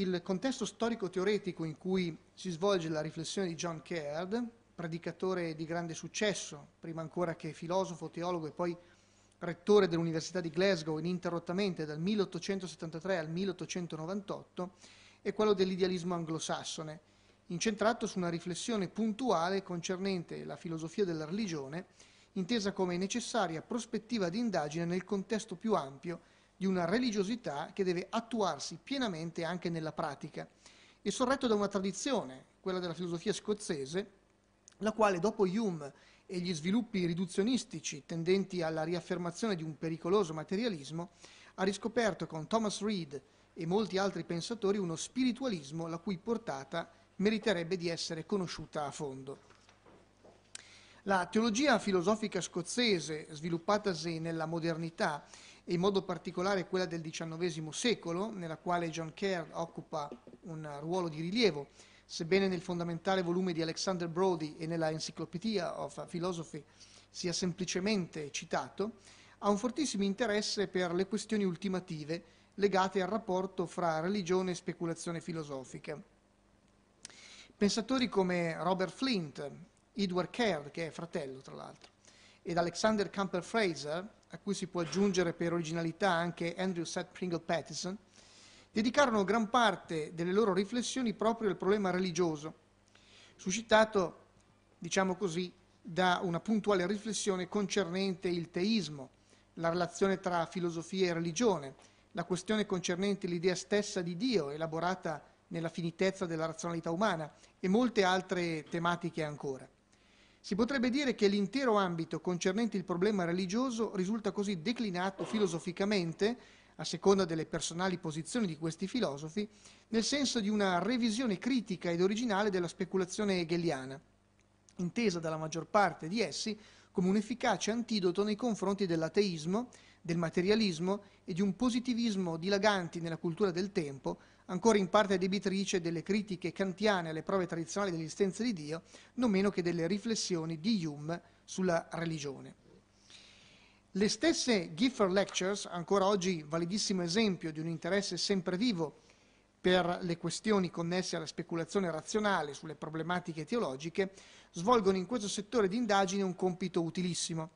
il contesto storico-teoretico in cui si svolge la riflessione di John Caird, predicatore di grande successo, prima ancora che filosofo, teologo e poi rettore dell'Università di Glasgow ininterrottamente dal 1873 al 1898, è quello dell'idealismo anglosassone, incentrato su una riflessione puntuale concernente la filosofia della religione, intesa come necessaria prospettiva di indagine nel contesto più ampio di una religiosità che deve attuarsi pienamente anche nella pratica. È sorretto da una tradizione, quella della filosofia scozzese, la quale dopo Hume e gli sviluppi riduzionistici tendenti alla riaffermazione di un pericoloso materialismo, ha riscoperto con Thomas Reed e molti altri pensatori uno spiritualismo la cui portata meriterebbe di essere conosciuta a fondo. La teologia filosofica scozzese, sviluppatasi nella modernità, e in modo particolare quella del XIX secolo, nella quale John Kerr occupa un ruolo di rilievo, sebbene nel fondamentale volume di Alexander Brody e nella Encyclopedia of Philosophy sia semplicemente citato, ha un fortissimo interesse per le questioni ultimative legate al rapporto fra religione e speculazione filosofica. Pensatori come Robert Flint, Edward Kerr, che è fratello tra l'altro, ed Alexander Campbell Fraser, a cui si può aggiungere per originalità anche Andrew Seth Pringle Pattison, dedicarono gran parte delle loro riflessioni proprio al problema religioso, suscitato, diciamo così, da una puntuale riflessione concernente il teismo, la relazione tra filosofia e religione, la questione concernente l'idea stessa di Dio, elaborata nella finitezza della razionalità umana, e molte altre tematiche ancora. Si potrebbe dire che l'intero ambito concernente il problema religioso risulta così declinato filosoficamente, a seconda delle personali posizioni di questi filosofi, nel senso di una revisione critica ed originale della speculazione hegeliana, intesa dalla maggior parte di essi come un efficace antidoto nei confronti dell'ateismo, del materialismo e di un positivismo dilaganti nella cultura del tempo, ancora in parte debitrice delle critiche kantiane alle prove tradizionali dell'esistenza di Dio, non meno che delle riflessioni di Hume sulla religione. Le stesse Gifford Lectures, ancora oggi validissimo esempio di un interesse sempre vivo per le questioni connesse alla speculazione razionale sulle problematiche teologiche, svolgono in questo settore di indagine un compito utilissimo.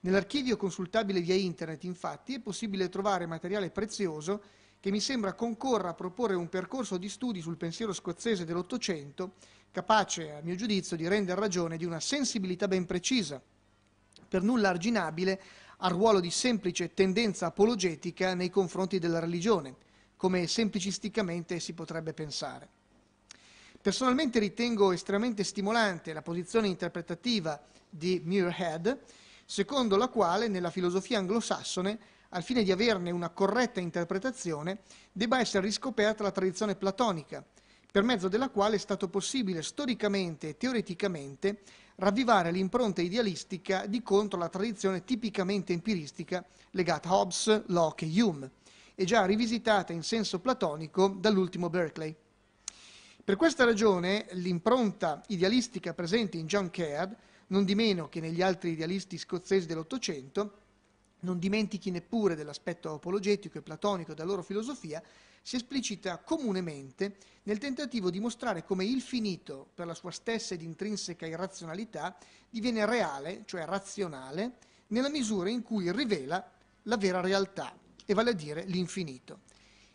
Nell'archivio consultabile via internet, infatti, è possibile trovare materiale prezioso che mi sembra concorra a proporre un percorso di studi sul pensiero scozzese dell'Ottocento capace, a mio giudizio, di rendere ragione di una sensibilità ben precisa, per nulla arginabile al ruolo di semplice tendenza apologetica nei confronti della religione, come semplicisticamente si potrebbe pensare. Personalmente ritengo estremamente stimolante la posizione interpretativa di Muirhead, secondo la quale nella filosofia anglosassone al fine di averne una corretta interpretazione, debba essere riscoperta la tradizione platonica, per mezzo della quale è stato possibile storicamente e teoreticamente ravvivare l'impronta idealistica di contro la tradizione tipicamente empiristica legata a Hobbes, Locke e Hume, e già rivisitata in senso platonico dall'ultimo Berkeley. Per questa ragione l'impronta idealistica presente in John Caird, non di meno che negli altri idealisti scozzesi dell'Ottocento, non dimentichi neppure dell'aspetto apologetico e platonico della loro filosofia, si esplicita comunemente nel tentativo di mostrare come il finito, per la sua stessa ed intrinseca irrazionalità, diviene reale, cioè razionale, nella misura in cui rivela la vera realtà, e vale a dire l'infinito.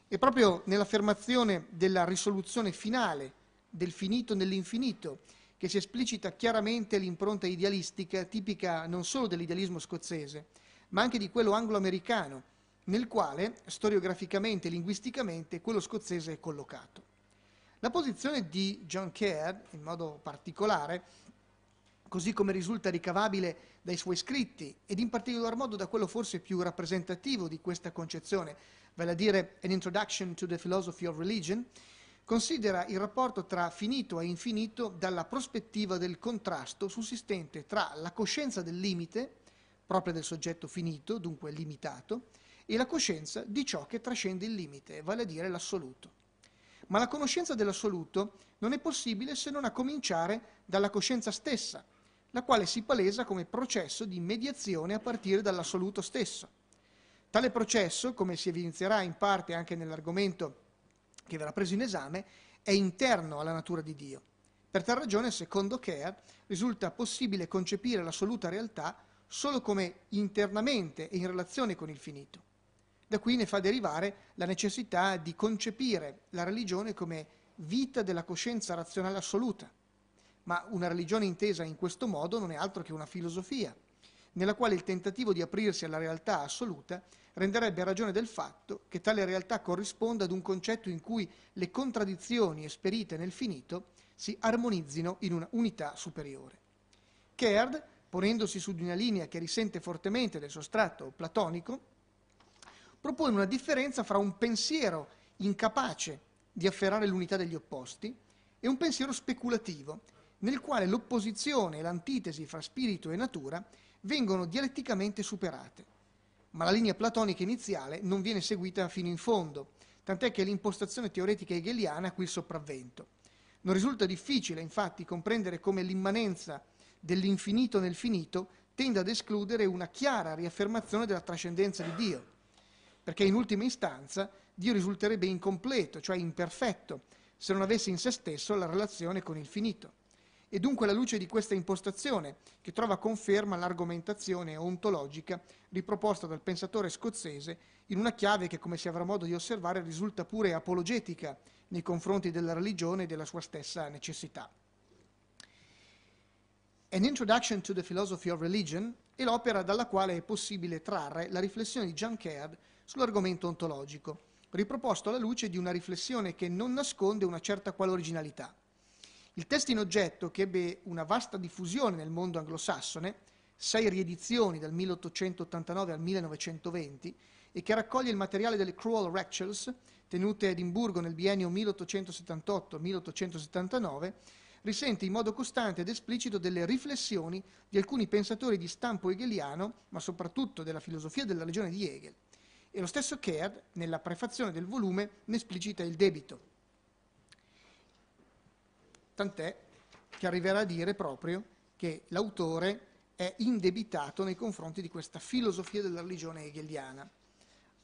E proprio nell'affermazione della risoluzione finale del finito nell'infinito, che si esplicita chiaramente l'impronta idealistica tipica non solo dell'idealismo scozzese, ma anche di quello anglo-americano, nel quale, storiograficamente e linguisticamente, quello scozzese è collocato. La posizione di John Kerr, in modo particolare, così come risulta ricavabile dai suoi scritti, ed in particolar modo da quello forse più rappresentativo di questa concezione, vale a dire An Introduction to the Philosophy of Religion, considera il rapporto tra finito e infinito dalla prospettiva del contrasto sussistente tra la coscienza del limite propria del soggetto finito, dunque limitato, e la coscienza di ciò che trascende il limite, vale a dire l'assoluto. Ma la conoscenza dell'assoluto non è possibile se non a cominciare dalla coscienza stessa, la quale si palesa come processo di mediazione a partire dall'assoluto stesso. Tale processo, come si evidenzierà in parte anche nell'argomento che verrà preso in esame, è interno alla natura di Dio. Per tal ragione, secondo Kerr, risulta possibile concepire l'assoluta realtà solo come internamente e in relazione con il finito. Da qui ne fa derivare la necessità di concepire la religione come vita della coscienza razionale assoluta, ma una religione intesa in questo modo non è altro che una filosofia, nella quale il tentativo di aprirsi alla realtà assoluta renderebbe ragione del fatto che tale realtà corrisponda ad un concetto in cui le contraddizioni esperite nel finito si armonizzino in una unità superiore. Kerd ponendosi su di una linea che risente fortemente del sostrato platonico, propone una differenza fra un pensiero incapace di afferrare l'unità degli opposti e un pensiero speculativo, nel quale l'opposizione e l'antitesi fra spirito e natura vengono dialetticamente superate. Ma la linea platonica iniziale non viene seguita fino in fondo, tant'è che l'impostazione teoretica hegeliana ha qui il sopravvento. Non risulta difficile, infatti, comprendere come l'immanenza dell'infinito nel finito tende ad escludere una chiara riaffermazione della trascendenza di Dio, perché in ultima istanza Dio risulterebbe incompleto, cioè imperfetto, se non avesse in se stesso la relazione con il finito. E dunque la luce di questa impostazione, che trova conferma l'argomentazione ontologica riproposta dal pensatore scozzese in una chiave che, come si avrà modo di osservare, risulta pure apologetica nei confronti della religione e della sua stessa necessità. An Introduction to the Philosophy of Religion è l'opera dalla quale è possibile trarre la riflessione di John Caird sull'argomento ontologico, riproposto alla luce di una riflessione che non nasconde una certa qual originalità. Il testo in oggetto, che ebbe una vasta diffusione nel mondo anglosassone, sei riedizioni dal 1889 al 1920, e che raccoglie il materiale delle Cruel Rectures, tenute a Edimburgo nel biennio 1878-1879, risente in modo costante ed esplicito delle riflessioni di alcuni pensatori di stampo hegeliano, ma soprattutto della filosofia della religione di Hegel. E lo stesso Kerr, nella prefazione del volume, ne esplicita il debito. Tant'è che arriverà a dire proprio che l'autore è indebitato nei confronti di questa filosofia della religione hegeliana.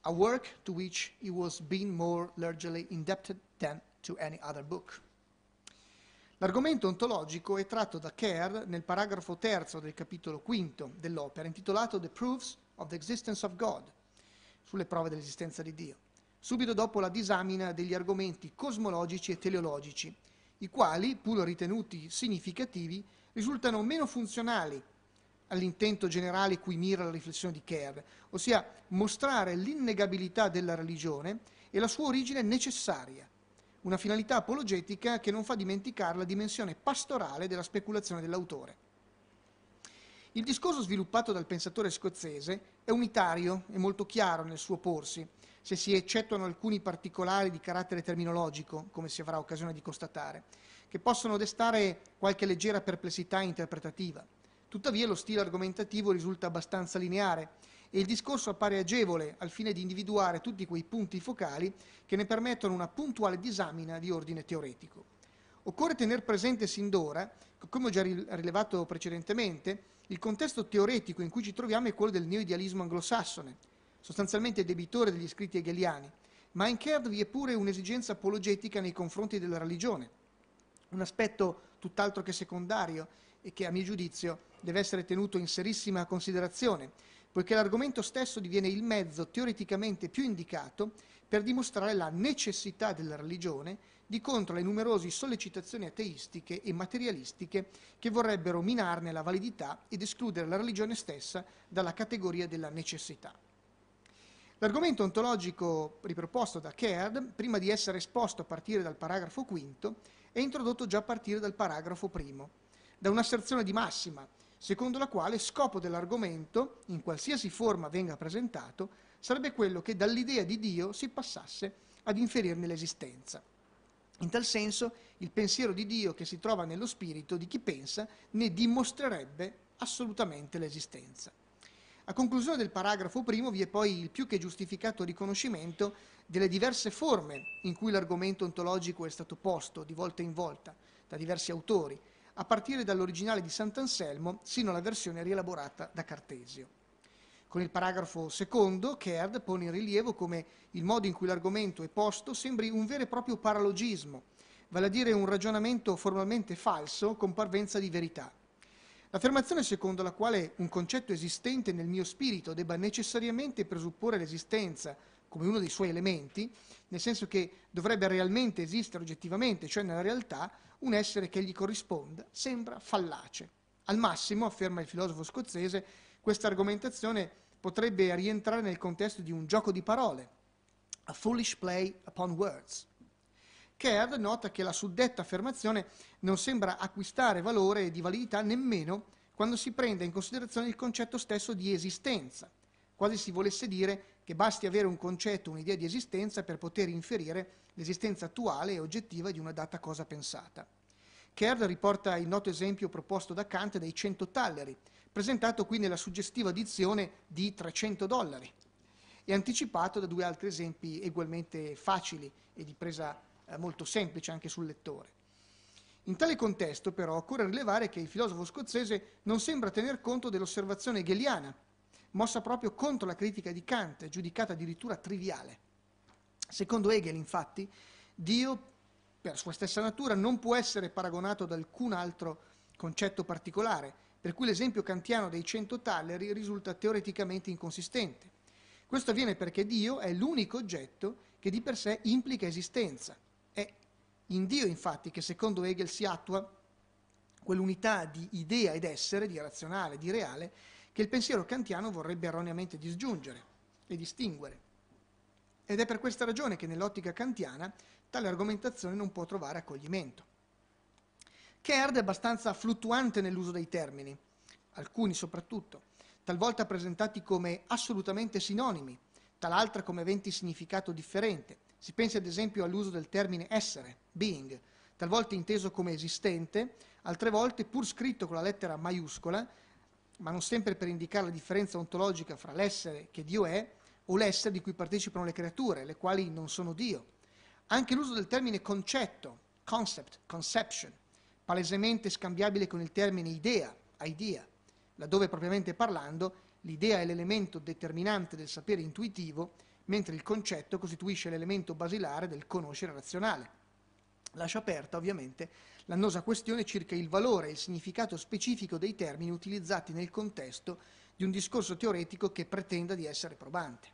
a work to which he was being more largely indebted than to any other book. L'argomento ontologico è tratto da Kerr nel paragrafo terzo del capitolo quinto dell'opera, intitolato The Proofs of the Existence of God, sulle prove dell'esistenza di Dio, subito dopo la disamina degli argomenti cosmologici e teleologici, i quali, pur ritenuti significativi, risultano meno funzionali all'intento generale cui mira la riflessione di Kerr, ossia mostrare l'innegabilità della religione e la sua origine necessaria, una finalità apologetica che non fa dimenticare la dimensione pastorale della speculazione dell'autore. Il discorso sviluppato dal pensatore scozzese è unitario e molto chiaro nel suo porsi, se si eccettuano alcuni particolari di carattere terminologico, come si avrà occasione di constatare, che possono destare qualche leggera perplessità interpretativa. Tuttavia lo stile argomentativo risulta abbastanza lineare e il discorso appare agevole al fine di individuare tutti quei punti focali che ne permettono una puntuale disamina di ordine teoretico. Occorre tenere presente sin d'ora, come ho già rilevato precedentemente, il contesto teoretico in cui ci troviamo è quello del neoidealismo anglosassone, sostanzialmente debitore degli scritti hegeliani, ma in Kerd vi è pure un'esigenza apologetica nei confronti della religione, un aspetto tutt'altro che secondario e che a mio giudizio deve essere tenuto in serissima considerazione, poiché l'argomento stesso diviene il mezzo teoreticamente più indicato per dimostrare la necessità della religione di contro le numerose sollecitazioni ateistiche e materialistiche che vorrebbero minarne la validità ed escludere la religione stessa dalla categoria della necessità. L'argomento ontologico riproposto da Caird, prima di essere esposto a partire dal paragrafo quinto, è introdotto già a partire dal paragrafo primo, da un'asserzione di massima, secondo la quale scopo dell'argomento, in qualsiasi forma venga presentato, sarebbe quello che dall'idea di Dio si passasse ad inferirne l'esistenza. In tal senso, il pensiero di Dio che si trova nello spirito di chi pensa ne dimostrerebbe assolutamente l'esistenza. A conclusione del paragrafo primo vi è poi il più che giustificato riconoscimento delle diverse forme in cui l'argomento ontologico è stato posto di volta in volta da diversi autori, a partire dall'originale di Sant'Anselmo sino alla versione rielaborata da Cartesio. Con il paragrafo secondo, Caird pone in rilievo come il modo in cui l'argomento è posto sembri un vero e proprio paralogismo, vale a dire un ragionamento formalmente falso con parvenza di verità. L'affermazione secondo la quale un concetto esistente nel mio spirito debba necessariamente presupporre l'esistenza come uno dei suoi elementi, nel senso che dovrebbe realmente esistere oggettivamente, cioè nella realtà, un essere che gli corrisponda, sembra fallace. Al massimo, afferma il filosofo scozzese, questa argomentazione potrebbe rientrare nel contesto di un gioco di parole, a foolish play upon words. Kerr nota che la suddetta affermazione non sembra acquistare valore di validità nemmeno quando si prende in considerazione il concetto stesso di esistenza, quasi si volesse dire che basti avere un concetto, un'idea di esistenza per poter inferire l'esistenza attuale e oggettiva di una data cosa pensata. Kerr riporta il noto esempio proposto da Kant dei 100 talleri, presentato qui nella suggestiva dizione di 300 dollari, e anticipato da due altri esempi ugualmente facili e di presa eh, molto semplice anche sul lettore. In tale contesto, però, occorre rilevare che il filosofo scozzese non sembra tener conto dell'osservazione hegeliana, mossa proprio contro la critica di Kant, giudicata addirittura triviale. Secondo Hegel, infatti, Dio, per sua stessa natura, non può essere paragonato ad alcun altro concetto particolare, per cui l'esempio kantiano dei cento talleri risulta teoreticamente inconsistente. Questo avviene perché Dio è l'unico oggetto che di per sé implica esistenza. È in Dio, infatti, che secondo Hegel si attua quell'unità di idea ed essere, di razionale, di reale, che il pensiero kantiano vorrebbe erroneamente disgiungere e distinguere. Ed è per questa ragione che nell'ottica kantiana tale argomentazione non può trovare accoglimento. Kerd è abbastanza fluttuante nell'uso dei termini, alcuni soprattutto, talvolta presentati come assolutamente sinonimi, talaltra come aventi significato differente. Si pensi ad esempio all'uso del termine essere, being, talvolta inteso come esistente, altre volte pur scritto con la lettera maiuscola, ma non sempre per indicare la differenza ontologica fra l'essere che Dio è o l'essere di cui partecipano le creature, le quali non sono Dio. Anche l'uso del termine concetto, concept, conception, palesemente scambiabile con il termine idea, idea, laddove propriamente parlando l'idea è l'elemento determinante del sapere intuitivo, mentre il concetto costituisce l'elemento basilare del conoscere razionale lascia aperta ovviamente l'annosa questione circa il valore e il significato specifico dei termini utilizzati nel contesto di un discorso teoretico che pretenda di essere probante.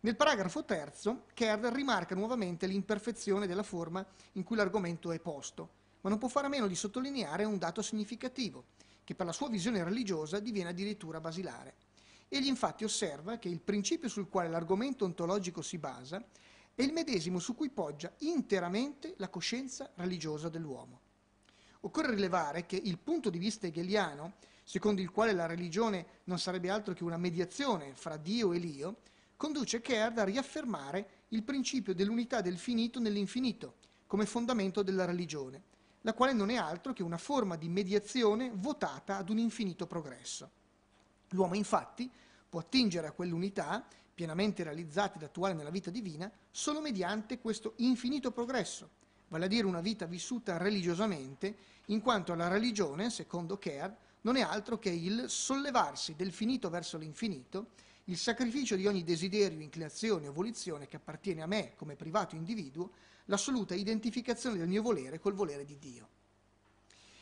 Nel paragrafo terzo, Kerr rimarca nuovamente l'imperfezione della forma in cui l'argomento è posto, ma non può fare a meno di sottolineare un dato significativo, che per la sua visione religiosa diviene addirittura basilare. Egli infatti osserva che il principio sul quale l'argomento ontologico si basa è il medesimo su cui poggia interamente la coscienza religiosa dell'uomo. Occorre rilevare che il punto di vista hegeliano, secondo il quale la religione non sarebbe altro che una mediazione fra Dio e l'io, conduce Kerd a riaffermare il principio dell'unità del finito nell'infinito, come fondamento della religione, la quale non è altro che una forma di mediazione votata ad un infinito progresso. L'uomo infatti può attingere a quell'unità pienamente realizzati ed attuali nella vita divina, solo mediante questo infinito progresso, vale a dire una vita vissuta religiosamente, in quanto la religione, secondo Kerr, non è altro che il sollevarsi del finito verso l'infinito, il sacrificio di ogni desiderio, inclinazione o volizione che appartiene a me come privato individuo, l'assoluta identificazione del mio volere col volere di Dio.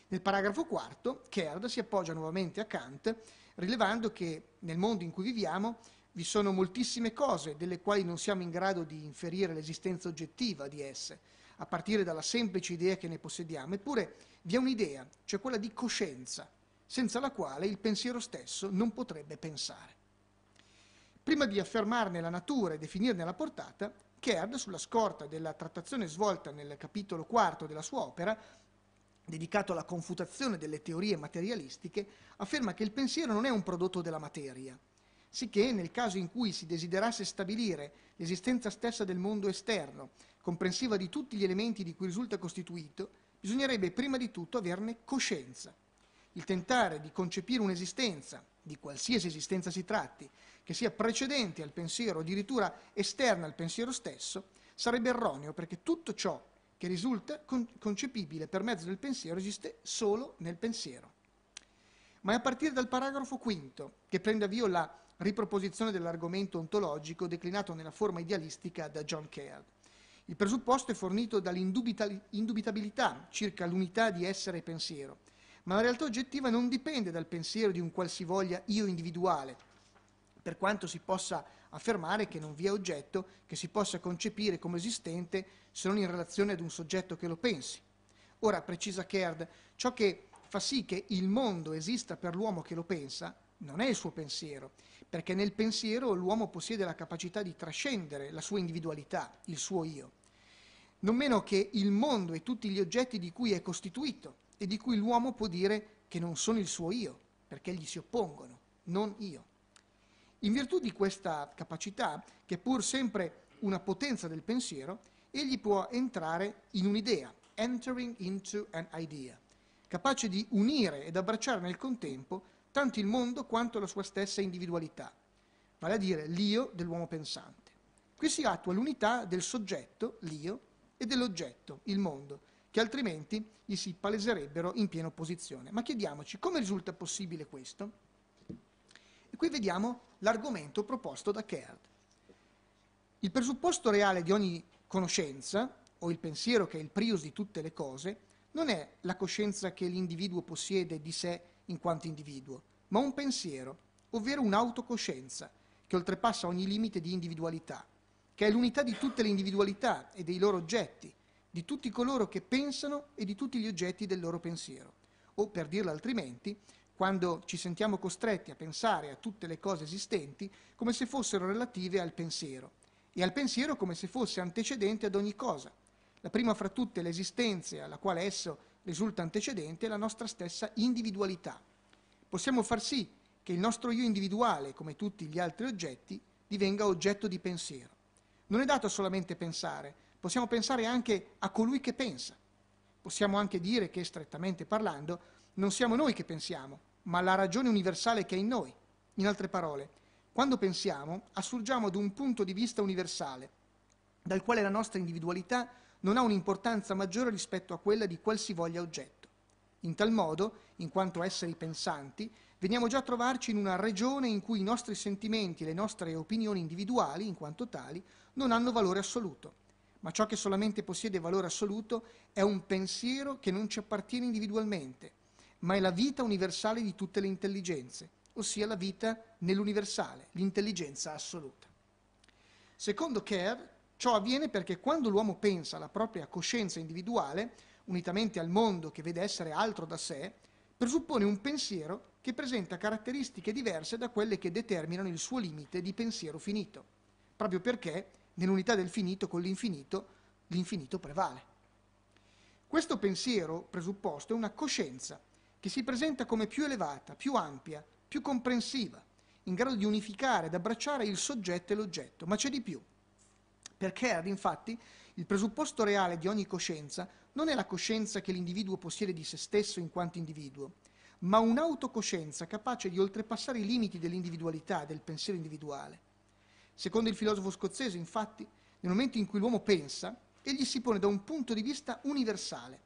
Nel paragrafo quarto, Kerd si appoggia nuovamente a Kant, rilevando che nel mondo in cui viviamo vi sono moltissime cose delle quali non siamo in grado di inferire l'esistenza oggettiva di esse, a partire dalla semplice idea che ne possediamo. Eppure vi è un'idea, cioè quella di coscienza, senza la quale il pensiero stesso non potrebbe pensare. Prima di affermarne la natura e definirne la portata, Kerd, sulla scorta della trattazione svolta nel capitolo quarto della sua opera, dedicato alla confutazione delle teorie materialistiche, afferma che il pensiero non è un prodotto della materia, sicché nel caso in cui si desiderasse stabilire l'esistenza stessa del mondo esterno, comprensiva di tutti gli elementi di cui risulta costituito, bisognerebbe prima di tutto averne coscienza. Il tentare di concepire un'esistenza, di qualsiasi esistenza si tratti, che sia precedente al pensiero, addirittura esterna al pensiero stesso, sarebbe erroneo perché tutto ciò che risulta concepibile per mezzo del pensiero esiste solo nel pensiero ma è a partire dal paragrafo quinto che prende avvio la riproposizione dell'argomento ontologico declinato nella forma idealistica da John Caird. Il presupposto è fornito dall'indubitabilità circa l'unità di essere e pensiero, ma la realtà oggettiva non dipende dal pensiero di un qualsivoglia io individuale, per quanto si possa affermare che non vi è oggetto che si possa concepire come esistente se non in relazione ad un soggetto che lo pensi. Ora, precisa Caird, ciò che fa sì che il mondo esista per l'uomo che lo pensa, non è il suo pensiero, perché nel pensiero l'uomo possiede la capacità di trascendere la sua individualità, il suo io. Non meno che il mondo e tutti gli oggetti di cui è costituito e di cui l'uomo può dire che non sono il suo io, perché gli si oppongono, non io. In virtù di questa capacità, che è pur sempre una potenza del pensiero, egli può entrare in un'idea, entering into an idea capace di unire ed abbracciare nel contempo tanto il mondo quanto la sua stessa individualità, vale a dire l'io dell'uomo pensante. Qui si attua l'unità del soggetto, l'io, e dell'oggetto, il mondo, che altrimenti gli si paleserebbero in piena opposizione. Ma chiediamoci come risulta possibile questo? E qui vediamo l'argomento proposto da Kerd. Il presupposto reale di ogni conoscenza, o il pensiero che è il prius di tutte le cose, non è la coscienza che l'individuo possiede di sé in quanto individuo, ma un pensiero, ovvero un'autocoscienza, che oltrepassa ogni limite di individualità, che è l'unità di tutte le individualità e dei loro oggetti, di tutti coloro che pensano e di tutti gli oggetti del loro pensiero. O per dirla altrimenti, quando ci sentiamo costretti a pensare a tutte le cose esistenti come se fossero relative al pensiero, e al pensiero come se fosse antecedente ad ogni cosa, la prima fra tutte l'esistenza alla quale esso risulta antecedente è la nostra stessa individualità. Possiamo far sì che il nostro io individuale, come tutti gli altri oggetti, divenga oggetto di pensiero. Non è dato solamente pensare, possiamo pensare anche a colui che pensa. Possiamo anche dire che, strettamente parlando, non siamo noi che pensiamo, ma la ragione universale che è in noi. In altre parole, quando pensiamo, assurgiamo ad un punto di vista universale, dal quale la nostra individualità non ha un'importanza maggiore rispetto a quella di qualsivoglia oggetto. In tal modo, in quanto esseri pensanti, veniamo già a trovarci in una regione in cui i nostri sentimenti e le nostre opinioni individuali, in quanto tali, non hanno valore assoluto. Ma ciò che solamente possiede valore assoluto è un pensiero che non ci appartiene individualmente, ma è la vita universale di tutte le intelligenze, ossia la vita nell'universale, l'intelligenza assoluta. Secondo Kerr, Ciò avviene perché quando l'uomo pensa alla propria coscienza individuale, unitamente al mondo che vede essere altro da sé, presuppone un pensiero che presenta caratteristiche diverse da quelle che determinano il suo limite di pensiero finito, proprio perché nell'unità del finito con l'infinito l'infinito prevale. Questo pensiero presupposto è una coscienza che si presenta come più elevata, più ampia, più comprensiva, in grado di unificare ed abbracciare il soggetto e l'oggetto, ma c'è di più. Perché ad infatti il presupposto reale di ogni coscienza non è la coscienza che l'individuo possiede di se stesso in quanto individuo, ma un'autocoscienza capace di oltrepassare i limiti dell'individualità, del pensiero individuale. Secondo il filosofo scozzese, infatti, nel momento in cui l'uomo pensa, egli si pone da un punto di vista universale.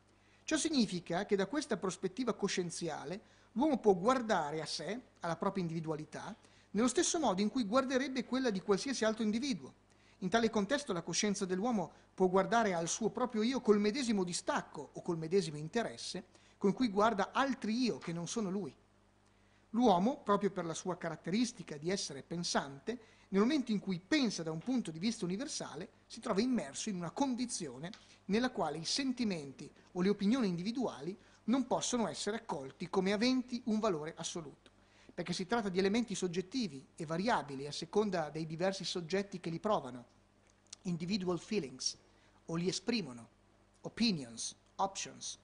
Ciò significa che da questa prospettiva coscienziale l'uomo può guardare a sé, alla propria individualità, nello stesso modo in cui guarderebbe quella di qualsiasi altro individuo. In tale contesto la coscienza dell'uomo può guardare al suo proprio io col medesimo distacco o col medesimo interesse con cui guarda altri io che non sono lui. L'uomo, proprio per la sua caratteristica di essere pensante, nel momento in cui pensa da un punto di vista universale, si trova immerso in una condizione nella quale i sentimenti o le opinioni individuali non possono essere accolti come aventi un valore assoluto perché si tratta di elementi soggettivi e variabili a seconda dei diversi soggetti che li provano, individual feelings, o li esprimono, opinions, options.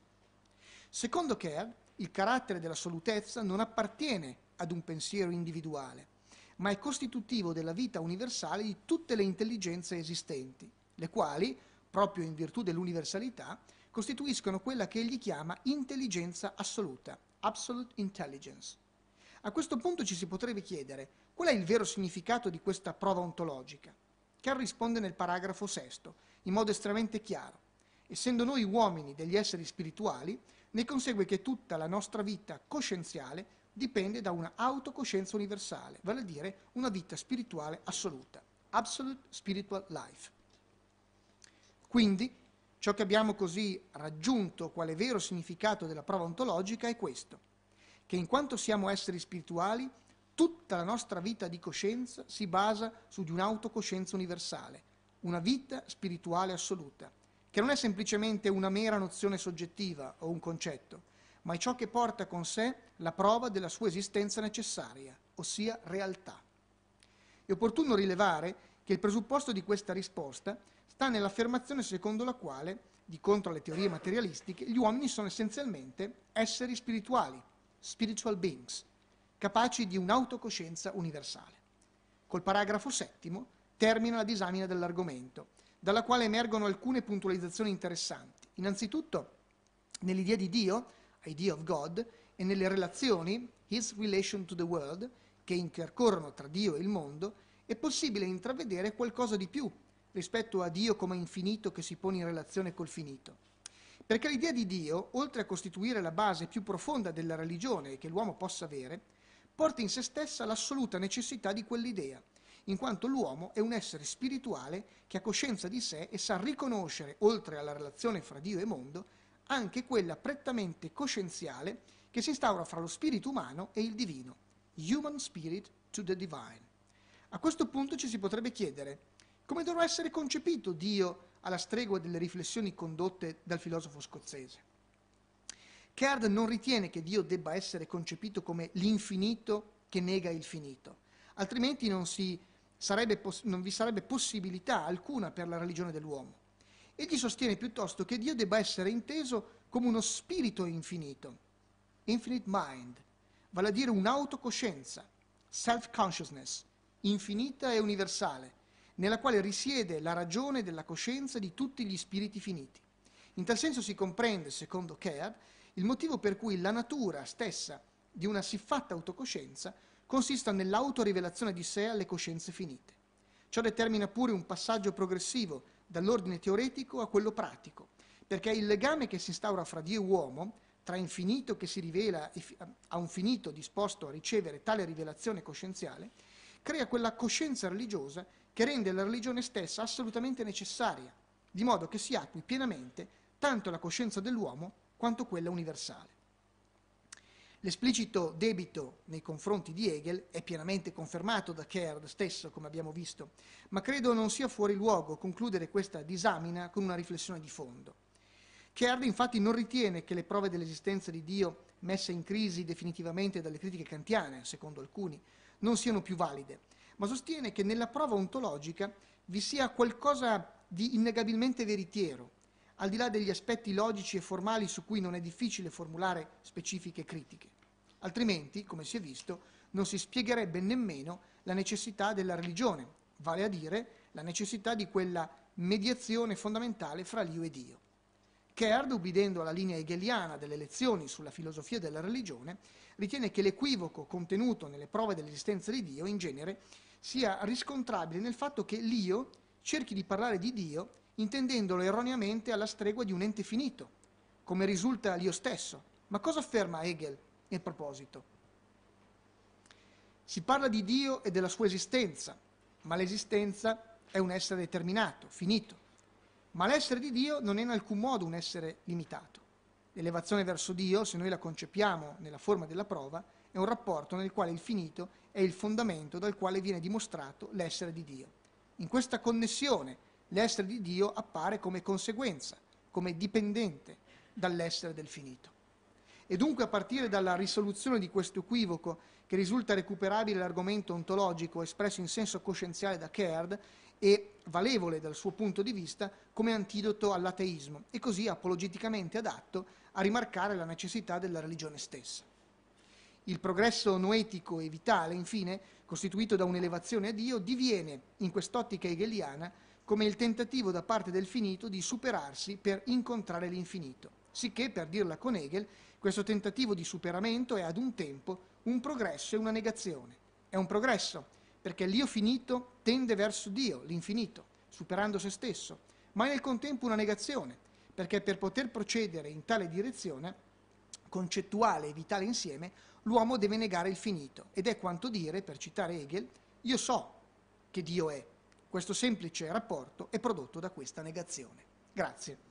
Secondo Kerr, il carattere dell'assolutezza non appartiene ad un pensiero individuale, ma è costitutivo della vita universale di tutte le intelligenze esistenti, le quali, proprio in virtù dell'universalità, costituiscono quella che egli chiama intelligenza assoluta, absolute intelligence. A questo punto ci si potrebbe chiedere qual è il vero significato di questa prova ontologica. Carr risponde nel paragrafo sesto, in modo estremamente chiaro. Essendo noi uomini degli esseri spirituali, ne consegue che tutta la nostra vita coscienziale dipende da una autocoscienza universale, vale a dire una vita spirituale assoluta, absolute spiritual life. Quindi, ciò che abbiamo così raggiunto quale vero significato della prova ontologica è questo che in quanto siamo esseri spirituali, tutta la nostra vita di coscienza si basa su di un'autocoscienza universale, una vita spirituale assoluta, che non è semplicemente una mera nozione soggettiva o un concetto, ma è ciò che porta con sé la prova della sua esistenza necessaria, ossia realtà. È opportuno rilevare che il presupposto di questa risposta sta nell'affermazione secondo la quale, di contro alle teorie materialistiche, gli uomini sono essenzialmente esseri spirituali, spiritual beings, capaci di un'autocoscienza universale. Col paragrafo settimo termina la disamina dell'argomento, dalla quale emergono alcune puntualizzazioni interessanti. Innanzitutto, nell'idea di Dio, idea of God, e nelle relazioni, his relation to the world, che intercorrono tra Dio e il mondo, è possibile intravedere qualcosa di più rispetto a Dio come infinito che si pone in relazione col finito perché l'idea di Dio, oltre a costituire la base più profonda della religione che l'uomo possa avere, porta in se stessa l'assoluta necessità di quell'idea, in quanto l'uomo è un essere spirituale che ha coscienza di sé e sa riconoscere, oltre alla relazione fra Dio e mondo, anche quella prettamente coscienziale che si instaura fra lo spirito umano e il divino, human spirit to the divine. A questo punto ci si potrebbe chiedere come dovrà essere concepito Dio alla stregua delle riflessioni condotte dal filosofo scozzese. Card non ritiene che Dio debba essere concepito come l'infinito che nega il finito, altrimenti non, sarebbe non vi sarebbe possibilità alcuna per la religione dell'uomo. Egli sostiene piuttosto che Dio debba essere inteso come uno spirito infinito, infinite mind, vale a dire un'autocoscienza, self-consciousness, infinita e universale, nella quale risiede la ragione della coscienza di tutti gli spiriti finiti. In tal senso si comprende, secondo Kerr, il motivo per cui la natura stessa di una siffatta autocoscienza consista nell'autorivelazione di sé alle coscienze finite. Ciò determina pure un passaggio progressivo dall'ordine teoretico a quello pratico, perché il legame che si instaura fra Dio e uomo, tra infinito che si rivela a un finito disposto a ricevere tale rivelazione coscienziale, crea quella coscienza religiosa che rende la religione stessa assolutamente necessaria, di modo che si attui pienamente tanto la coscienza dell'uomo quanto quella universale. L'esplicito debito nei confronti di Hegel è pienamente confermato da Kerr stesso, come abbiamo visto, ma credo non sia fuori luogo concludere questa disamina con una riflessione di fondo. Kerr infatti non ritiene che le prove dell'esistenza di Dio messe in crisi definitivamente dalle critiche kantiane, secondo alcuni, non siano più valide, ma sostiene che nella prova ontologica vi sia qualcosa di innegabilmente veritiero, al di là degli aspetti logici e formali su cui non è difficile formulare specifiche critiche. Altrimenti, come si è visto, non si spiegherebbe nemmeno la necessità della religione, vale a dire la necessità di quella mediazione fondamentale fra l'io e Dio. Kerd, ubbidendo alla linea hegeliana delle lezioni sulla filosofia della religione, ritiene che l'equivoco contenuto nelle prove dell'esistenza di Dio in genere sia riscontrabile nel fatto che l'io cerchi di parlare di Dio intendendolo erroneamente alla stregua di un ente finito, come risulta l'io stesso. Ma cosa afferma Hegel in proposito? Si parla di Dio e della sua esistenza, ma l'esistenza è un essere determinato, finito. Ma l'essere di Dio non è in alcun modo un essere limitato. L'elevazione verso Dio, se noi la concepiamo nella forma della prova, è un rapporto nel quale il finito è il fondamento dal quale viene dimostrato l'essere di Dio. In questa connessione l'essere di Dio appare come conseguenza, come dipendente dall'essere del finito. E dunque a partire dalla risoluzione di questo equivoco, che risulta recuperabile l'argomento ontologico espresso in senso coscienziale da Caird e valevole dal suo punto di vista come antidoto all'ateismo e così apologeticamente adatto a rimarcare la necessità della religione stessa. Il progresso noetico e vitale, infine, costituito da un'elevazione a Dio, diviene, in quest'ottica hegeliana, come il tentativo da parte del finito di superarsi per incontrare l'infinito. Sicché, per dirla con Hegel, questo tentativo di superamento è ad un tempo un progresso e una negazione. È un progresso, perché l'io finito tende verso Dio, l'infinito, superando se stesso, ma è nel contempo una negazione, perché per poter procedere in tale direzione, concettuale e vitale insieme, l'uomo deve negare il finito. Ed è quanto dire, per citare Hegel, io so che Dio è. Questo semplice rapporto è prodotto da questa negazione. Grazie.